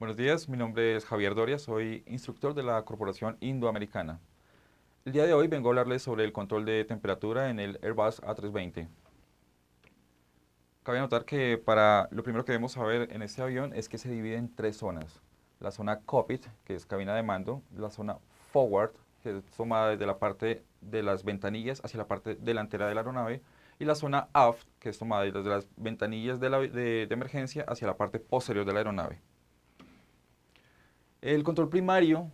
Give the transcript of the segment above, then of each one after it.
Buenos días, mi nombre es Javier Doria, soy instructor de la Corporación Indoamericana. El día de hoy vengo a hablarles sobre el control de temperatura en el Airbus A320. Cabe notar que para lo primero que debemos saber en este avión es que se divide en tres zonas. La zona cockpit, que es cabina de mando, la zona forward, que es tomada desde la parte de las ventanillas hacia la parte delantera de la aeronave, y la zona aft, que es tomada desde las ventanillas de emergencia hacia la parte posterior de la aeronave. El control primario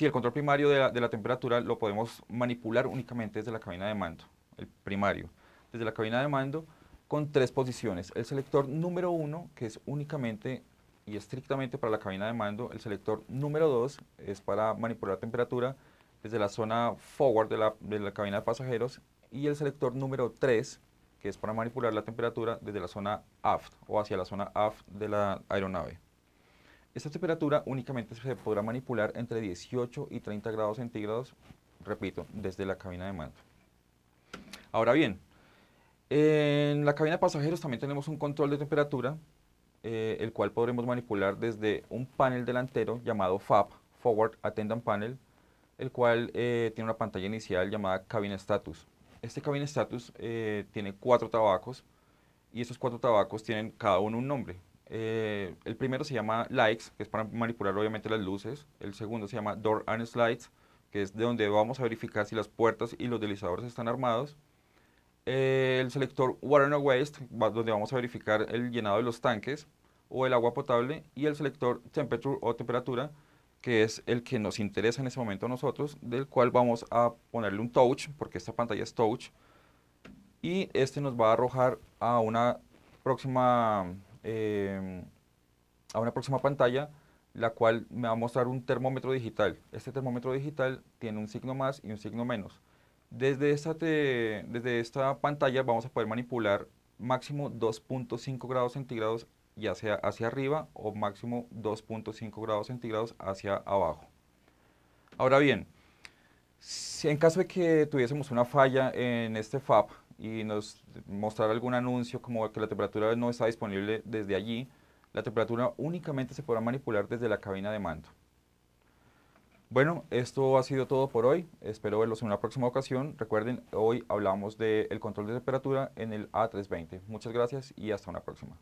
el control primario de la, temperatura lo podemos manipular únicamente desde la cabina de mando, el primario. Desde la cabina de mando con tres posiciones. El selector número uno, que es únicamente y estrictamente para la cabina de mando. El selector número dos es para manipular la temperatura desde la zona forward de la, cabina de pasajeros. Y el selector número tres, que es para manipular la temperatura desde la zona aft o hacia la zona aft de la aeronave. Esta temperatura únicamente se podrá manipular entre 18 y 30 grados centígrados, repito, desde la cabina de mando. Ahora bien, en la cabina de pasajeros también tenemos un control de temperatura, eh, el cual podremos manipular desde un panel delantero llamado FAP, Forward Attendant Panel, el cual eh, tiene una pantalla inicial llamada cabina status. Este Cabin status eh, tiene cuatro tabacos y esos cuatro tabacos tienen cada uno un nombre. Eh, el primero se llama Likes, que es para manipular obviamente las luces. El segundo se llama Door and Slides, que es de donde vamos a verificar si las puertas y los deslizadores están armados. Eh, el selector Water and Waste, donde vamos a verificar el llenado de los tanques o el agua potable. Y el selector Temperature o temperatura, que es el que nos interesa en ese momento a nosotros, del cual vamos a ponerle un touch, porque esta pantalla es touch. Y este nos va a arrojar a una próxima Em, a una próxima pantalla, la cual me va a mostrar un termómetro digital. Este termómetro digital tiene un signo más y un signo menos. Desde esta, desde esta pantalla vamos a poder manipular máximo 2.5 grados centígrados ya sea hacia arriba o máximo 2.5 grados centígrados hacia abajo. Ahora bien, si en caso de que tuviésemos una falla en este FAP, y nos mostrar algún anuncio como que la temperatura no está disponible desde allí, la temperatura únicamente se podrá manipular desde la cabina de mando. Bueno, esto ha sido todo por hoy. Espero verlos en una próxima ocasión. Recuerden, hoy hablamos del control de temperatura en el A320. Muchas gracias y hasta una próxima.